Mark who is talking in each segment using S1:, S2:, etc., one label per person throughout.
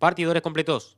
S1: Partidores completos.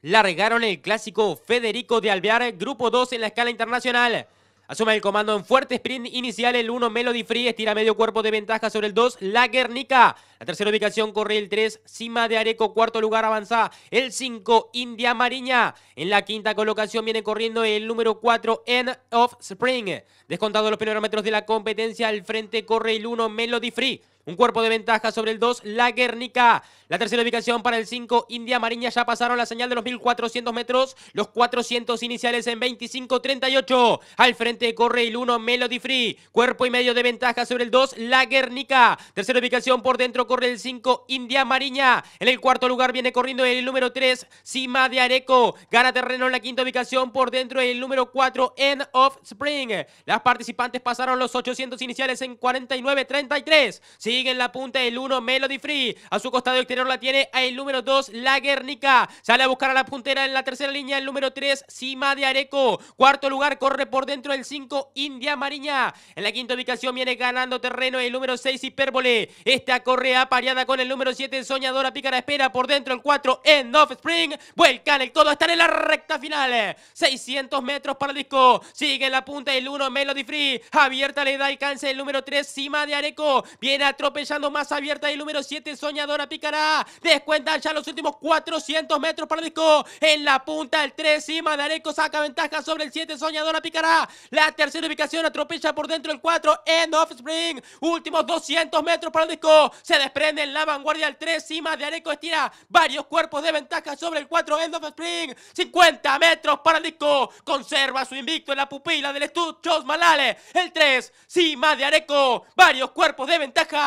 S1: La regaron el clásico Federico de Alvear, grupo 2 en la escala internacional. Asume el comando en fuerte sprint inicial el 1 Melody Free, estira medio cuerpo de ventaja sobre el 2 La Guernica. La tercera ubicación corre el 3 Cima de Areco, cuarto lugar avanza el 5 India Mariña. En la quinta colocación viene corriendo el número 4 End of Spring. Descontado los primeros metros de la competencia, al frente corre el 1 Melody Free. Un cuerpo de ventaja sobre el 2, La Guernica. La tercera ubicación para el 5, India Mariña. Ya pasaron la señal de los 1400 metros. Los 400 iniciales en 25-38. Al frente corre el 1, Melody Free. Cuerpo y medio de ventaja sobre el 2, La Guernica. Tercera ubicación por dentro corre el 5, India Mariña. En el cuarto lugar viene corriendo el número 3, Cima de Areco. Gana terreno en la quinta ubicación por dentro el número 4, End of Spring. Las participantes pasaron los 800 iniciales en 49-33. Sí, Sigue en la punta el 1, Melody Free. A su costado exterior la tiene el número 2, La Sale a buscar a la puntera en la tercera línea, el número 3, Cima de Areco. Cuarto lugar, corre por dentro el 5, India Mariña. En la quinta ubicación viene ganando terreno el número 6, Hipérbole. Esta corre apareada con el número 7, Soñadora Pícara Espera. Por dentro el 4, End of Spring. Vuelcan el todo, están en la recta final. 600 metros para el disco. Sigue en la punta el 1, Melody Free. Abierta le da alcance el número 3, Cima de Areco. Viene a atropellando más abierta y número 7, Soñadora Picará. Descuentan ya los últimos 400 metros para el disco. En la punta, el 3, Cima de Areco saca ventaja sobre el 7, Soñadora Picará. La tercera ubicación atropella por dentro el 4, End of Spring. Últimos 200 metros para el disco. Se desprende en la vanguardia el 3, Cima de Areco estira varios cuerpos de ventaja sobre el 4, End of Spring. 50 metros para el disco. Conserva su invicto en la pupila del estudio Chos Malale. El 3, Cima de Areco. Varios cuerpos de ventaja